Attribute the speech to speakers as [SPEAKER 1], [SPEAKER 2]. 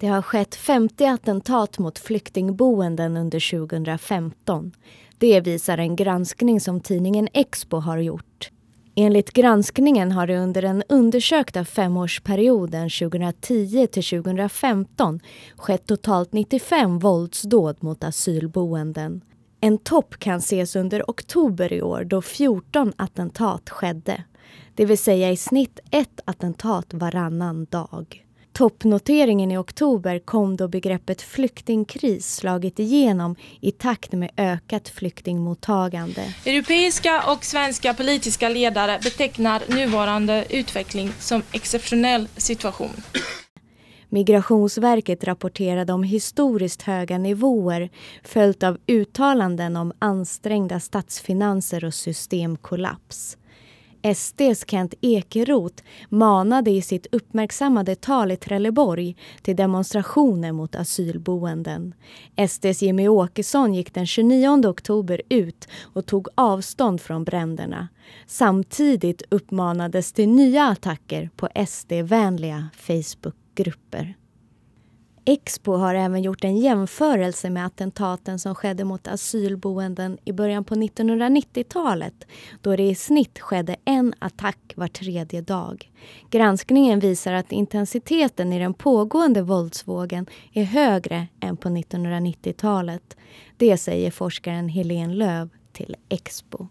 [SPEAKER 1] Det har skett 50 attentat mot flyktingboenden under 2015. Det visar en granskning som tidningen Expo har gjort. Enligt granskningen har det under den undersökta femårsperioden 2010 till 2015 skett totalt 95 våldsdåd mot asylboenden. En topp kan ses under oktober i år då 14 attentat skedde. Det vill säga i snitt ett attentat varannan dag toppnoteringen i oktober kom då begreppet flyktingkris slagit igenom i takt med ökat flyktingmottagande.
[SPEAKER 2] Europeiska och svenska politiska ledare betecknar nuvarande utveckling som exceptionell situation.
[SPEAKER 1] Migrationsverket rapporterade om historiskt höga nivåer följt av uttalanden om ansträngda statsfinanser och systemkollaps. SDs Kent Ekeroth manade i sitt uppmärksammade tal i Trelleborg till demonstrationer mot asylboenden. SDs Jimmy Åkesson gick den 29 oktober ut och tog avstånd från bränderna. Samtidigt uppmanades till nya attacker på SD-vänliga Facebookgrupper. Expo har även gjort en jämförelse med attentaten som skedde mot asylboenden i början på 1990-talet då det i snitt skedde en attack var tredje dag. Granskningen visar att intensiteten i den pågående våldsvågen är högre än på 1990-talet. Det säger forskaren Helene Löv till Expo.